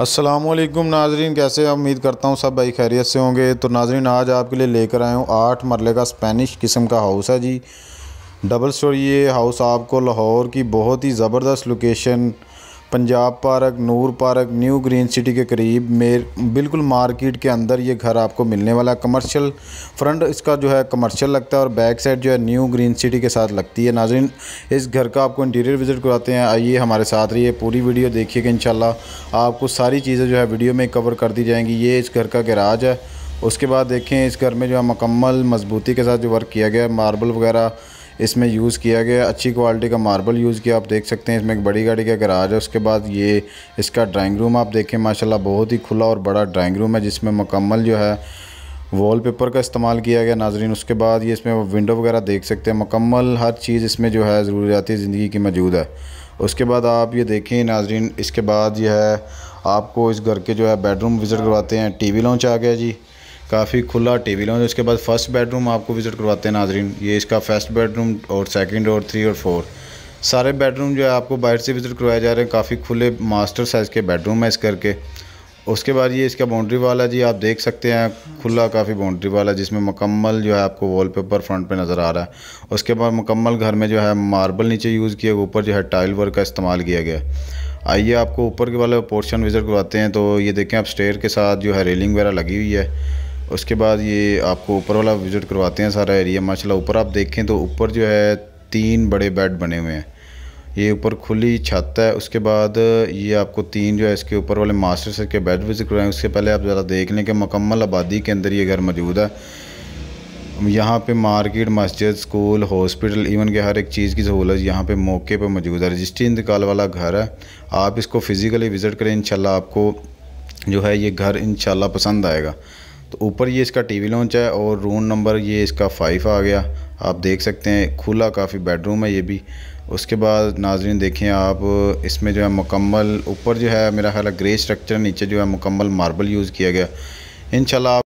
असलम नाजरीन कैसे उम्मीद करता हूँ सब भाई खैरियत से होंगे तो नाजरीन आज आपके लिए लेकर आया हूँ आठ मरले का स्पेनिश किस्म का हाउस है जी डबल स्टोरी ये हाउस आपको लाहौर की बहुत ही ज़बरदस्त location Punjab park Noor park new green city के करीब मेर बिल्कुल मार्केट के अंदर ये घर आपको मिलने वाला है कमर्शियल फ्रंट इसका जो है कमर्शियल लगता है और बैक साइड जो है न्यू ग्रीन सिटी के साथ लगती है नाजरीन इस घर का आपको इंटीरियर विज़िट कराते हैं आइए हमारे साथ रहिए पूरी वीडियो देखिएगा इन आपको सारी चीज़ें जो है वीडियो में कवर कर दी जाएंगी ये इस घर का गराज है उसके बाद देखें इस घर में जो है मकम्मल मजबूती के साथ जो वर्क किया गया है मार्बल वगैरह इसमें यूज़ किया गया अच्छी क्वालिटी का मार्बल यूज़ किया आप देख सकते हैं इसमें एक बड़ी गाड़ी का गराज है उसके बाद ये इसका ड्राइंग रूम आप देखें माशाल्लाह बहुत ही खुला और बड़ा ड्राइंग रूम है जिसमें मुकम्मल जो है वॉल पेपर का इस्तेमाल किया गया नाजरीन उसके बाद ये इसमें विंडो वगैरह देख सकते हैं मुकम्मल हर चीज़ इसमें जो है ज़रूरियाती ज़िंदगी की मौजूद है उसके बाद आप ये देखें नाजरीन इसके बाद यह है आपको इस घर के जो है बेडरूम विज़िट करवाते हैं टीवी लॉन्च आ गया जी काफ़ी खुला टेबल है उसके बाद फर्स्ट बेडरूम आपको विज़िट करवाते हैं नाजरीन ये इसका फर्स्ट बेडरूम और सेकंड और थ्री और फोर सारे बेडरूम जो है आपको बाहर से विज़िट करवाए जा रहे हैं काफ़ी खुले मास्टर साइज़ के बेडरूम है इस करके उसके बाद ये इसका बाउंड्री वाला जी आप देख सकते हैं खुला काफ़ी बाउंड्री वाला जिसमें मुकम्मल जो है आपको पेपर फ्रंट पे नज़र आ रहा है उसके बाद मुकम्मल घर में जो है मार्बल नीचे यूज़ किया ऊपर जो है टाइल वर्क का इस्तेमाल किया गया आइए आपको ऊपर के वाला पोर्शन विज़िट करवाते हैं तो ये देखें आप स्टेयर के साथ जो है रेलिंग वगैरह लगी हुई है उसके बाद ये आपको ऊपर वाला विज़िट करवाते हैं सारा एरिया माशाल्लाह ऊपर आप देखें तो ऊपर जो है तीन बड़े बेड बने हुए हैं ये ऊपर खुली छत है उसके बाद ये आपको तीन जो है इसके ऊपर वाले मास्टर सर के बेड विज़िट करवाएँ उसके पहले आप ज़रा देख लें कि मकम्मल आबादी के अंदर ये घर मौजूद है यहाँ पे मार्केट मस्जिद स्कूल हॉस्पिटल इवन के हर एक चीज़ की सहूलत यहाँ पे मौके पे मौजूद है रजिस्ट्री इंतकाल वाला घर है आप इसको फ़िज़िकली विज़िट करें इन आपको जो है ये घर इन पसंद आएगा तो ऊपर ये इसका टीवी लॉन्च है और रूम नंबर ये इसका फाइव आ गया आप देख सकते हैं खुला काफ़ी बेडरूम है ये भी उसके बाद नाजरीन देखें आप इसमें जो है मुकम्मल ऊपर जो है मेरा ख्याल ग्रे स्ट्रक्चर नीचे जो है मुकम्मल मार्बल यूज़ किया गया इन